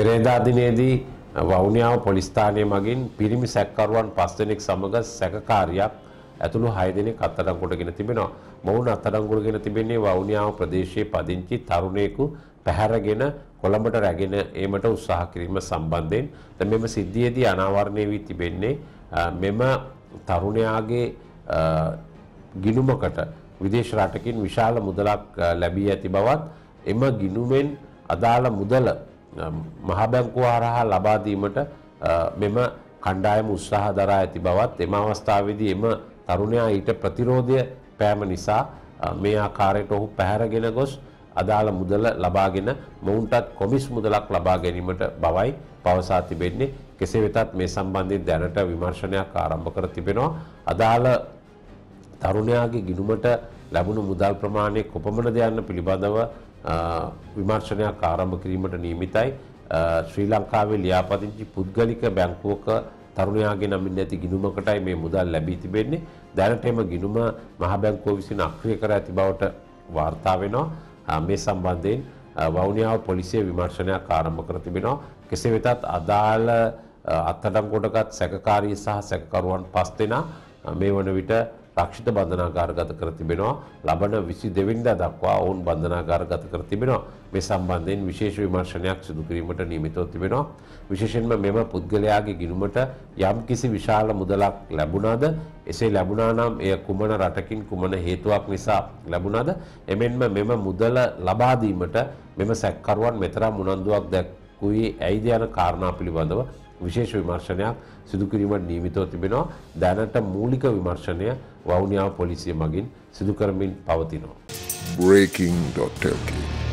පෙරේදා දිනේදී වවුනියාව පොලිස්ථානය මගින් පිරිමි සැක්කරුවන් පස් දෙනෙක් සමඟ සැකකාරියක් ඇතුළු හය දෙනෙක් අත්අඩංගුවටගෙන තිබෙනවා. මොවුන් අත්අඩංගුවටගෙන තිබෙන්නේ වවුනියාව ප්‍රදේශයේ පදිංචි තරුණයෙකු පැහැරගෙන කොළඹට රැගෙන ඒමට උත්සාහ කිරීම සම්බන්ධයෙන් දැන් මෙම සිද්ධියේදී අනාවරණය වී තිබෙන්නේ මෙම තරුණයාගේ ගිණුමකට විදේශ රටකින් විශාල මුදලක් ලැබී ඇති බවත් එම ගිණුමෙන් අදාළ මුදල මහබැංකුව හරහා ලබාදීමට මෙම කණ්ඩායම උත්සාහ දරා ඇති බවත් එම අවස්ථාවේදී එම තරුණයා ඊට ප්‍රතිරෝධය පෑම නිසා මේ ආකාරයට ඔහු පැහැරගෙන ගොස් අදාළ මුදල ලබාගෙන මොවුන්ටත් කොමිස් මුදලක් ලබා ගැනීමට බවයි පවසා තිබෙන්නේ කෙසේ වෙතත් මේ සම්බන්ධයෙන් දැනට විමර්ශනයක් ආරම්භ කර තිබෙනවා අදාළ තරුණයාගේ ගිණුමට ලැබුණු මුදල් ප්‍රමාණය කොපමණද යන්න පිළිබඳව විමර්ශනයක් ආරම්භ කිරීමට නියමිතයි. ශ්‍රී ලංකාවේ ලියාපදිංචි පුද්ගලික බැංකුවක තරුණයාගේ නමින් නැති ගිණුමකටයි මේ මුදල් ලැබී තිබෙන්නේ. දැනට එම ගිණුම මහ බැංකුව විසින් අක්‍රිය කර ඇති බවට වාර්තා වෙනවා. මේ සම්බන්ධයෙන් වවුනියාව පොලිසිය විමර්ශනයක් ආරම්භ කර තිබෙනවා. කෙසේ වෙතත් අදාළ අත්අඩංගුවටගත් සැකකාරී සහ සැකකරුවන් පස් දෙනා මේ වන විට රක්ෂිත බන්ධනාගාරගත කර තිබෙනවා ලබන විසි දෙවෙනිදා දක්වා ඔවුන් බන්ධනාගාරගත කර තිබෙනවා මේ සම්බන්ධයෙන් විශේෂ විමර්ශනයක් සිදු කිරීමට නියමිතව තිබෙනවා විශේෂයෙන්ම මෙම පුද්ගලයාගේ ගිණුමට යම් කිසි විශාල මුදලක් ලැබුණාද එසේ ලැබුණා නම් එය කුමන රටකින් කුමන හේතුවක් නිසා ලැබුණාද එමෙන්ම මෙම මුදල ලබා දීමට මෙම සැකකරුවන් මෙතරම් උනන්දුවක් දැක්වුවේ ඇයිද යන කාරණා පිළිබඳව විශේෂ විමර්ශනයක් සිදු කිරීමට නියමිතව තිබෙනවා. දැනට මූලික විමර්ශනය වවුනියාව පොලිසිය මගින් සිදු කරමින් පවතිනවා. breaking.lk